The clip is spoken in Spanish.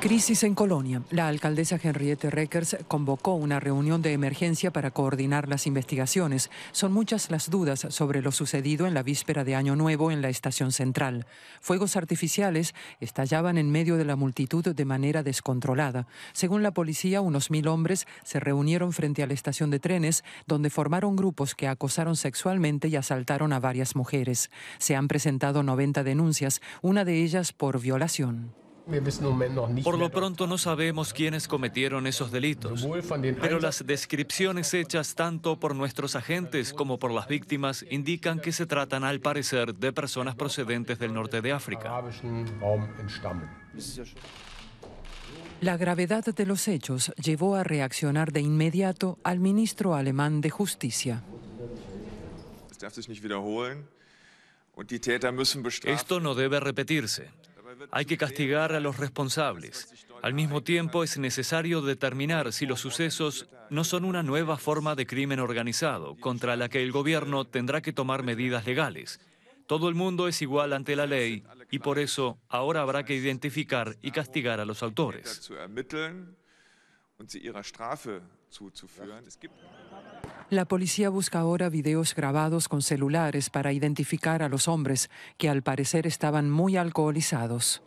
Crisis en Colonia. La alcaldesa Henriette Reckers convocó una reunión de emergencia para coordinar las investigaciones. Son muchas las dudas sobre lo sucedido en la víspera de Año Nuevo en la estación central. Fuegos artificiales estallaban en medio de la multitud de manera descontrolada. Según la policía, unos mil hombres se reunieron frente a la estación de trenes, donde formaron grupos que acosaron sexualmente y asaltaron a varias mujeres. Se han presentado 90 denuncias, una de ellas por violación. Por lo pronto no sabemos quiénes cometieron esos delitos, pero las descripciones hechas tanto por nuestros agentes como por las víctimas indican que se tratan al parecer de personas procedentes del norte de África. La gravedad de los hechos llevó a reaccionar de inmediato al ministro alemán de Justicia. Esto no debe repetirse. Hay que castigar a los responsables. Al mismo tiempo es necesario determinar si los sucesos no son una nueva forma de crimen organizado contra la que el gobierno tendrá que tomar medidas legales. Todo el mundo es igual ante la ley y por eso ahora habrá que identificar y castigar a los autores. La policía busca ahora videos grabados con celulares para identificar a los hombres, que al parecer estaban muy alcoholizados.